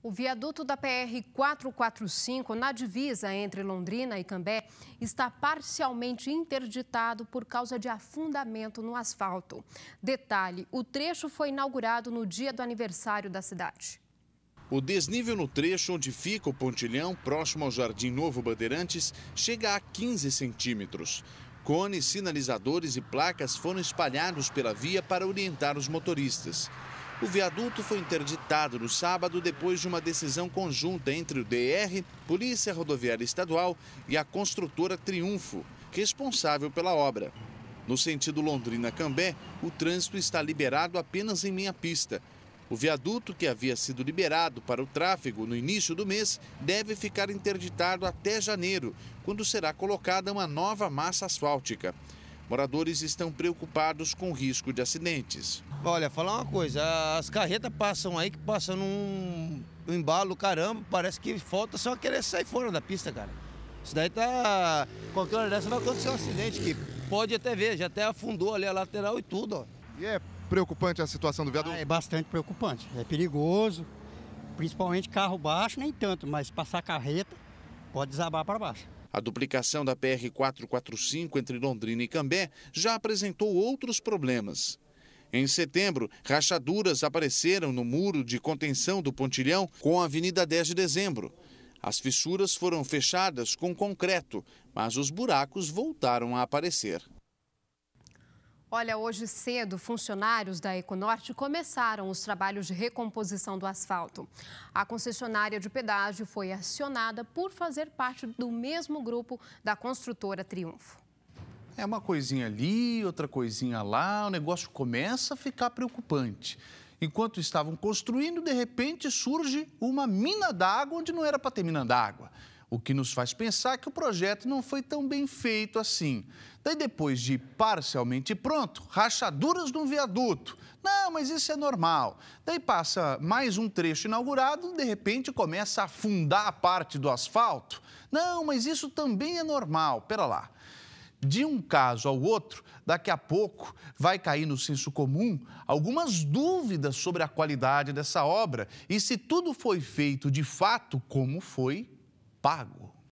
O viaduto da PR 445, na divisa entre Londrina e Cambé, está parcialmente interditado por causa de afundamento no asfalto. Detalhe: o trecho foi inaugurado no dia do aniversário da cidade. O desnível no trecho onde fica o pontilhão, próximo ao Jardim Novo Bandeirantes, chega a 15 centímetros. Cones, sinalizadores e placas foram espalhados pela via para orientar os motoristas. O viaduto foi interditado no sábado depois de uma decisão conjunta entre o DR, Polícia Rodoviária Estadual e a construtora Triunfo, responsável pela obra. No sentido Londrina-Cambé, o trânsito está liberado apenas em meia pista. O viaduto, que havia sido liberado para o tráfego no início do mês, deve ficar interditado até janeiro, quando será colocada uma nova massa asfáltica. Moradores estão preocupados com o risco de acidentes. Olha, falar uma coisa, as carretas passam aí que passam num um embalo, caramba, parece que falta só querer sair fora da pista, cara. Isso daí tá. Qualquer hora dessa vai acontecer um acidente que pode até ver, já até afundou ali a lateral e tudo, ó. E é preocupante a situação do viaduto? Ah, é bastante preocupante. É perigoso, principalmente carro baixo, nem tanto, mas passar carreta pode desabar para baixo. A duplicação da PR-445 entre Londrina e Cambé já apresentou outros problemas. Em setembro, rachaduras apareceram no muro de contenção do Pontilhão com a Avenida 10 de Dezembro. As fissuras foram fechadas com concreto, mas os buracos voltaram a aparecer. Olha, hoje cedo, funcionários da Econorte começaram os trabalhos de recomposição do asfalto. A concessionária de pedágio foi acionada por fazer parte do mesmo grupo da construtora Triunfo. É uma coisinha ali, outra coisinha lá, o negócio começa a ficar preocupante. Enquanto estavam construindo, de repente surge uma mina d'água onde não era para ter mina d'água o que nos faz pensar que o projeto não foi tão bem feito assim. Daí, depois de parcialmente pronto, rachaduras no viaduto. Não, mas isso é normal. Daí passa mais um trecho inaugurado, de repente começa a afundar a parte do asfalto. Não, mas isso também é normal. Pera lá. De um caso ao outro, daqui a pouco vai cair no senso comum algumas dúvidas sobre a qualidade dessa obra e se tudo foi feito de fato como foi pago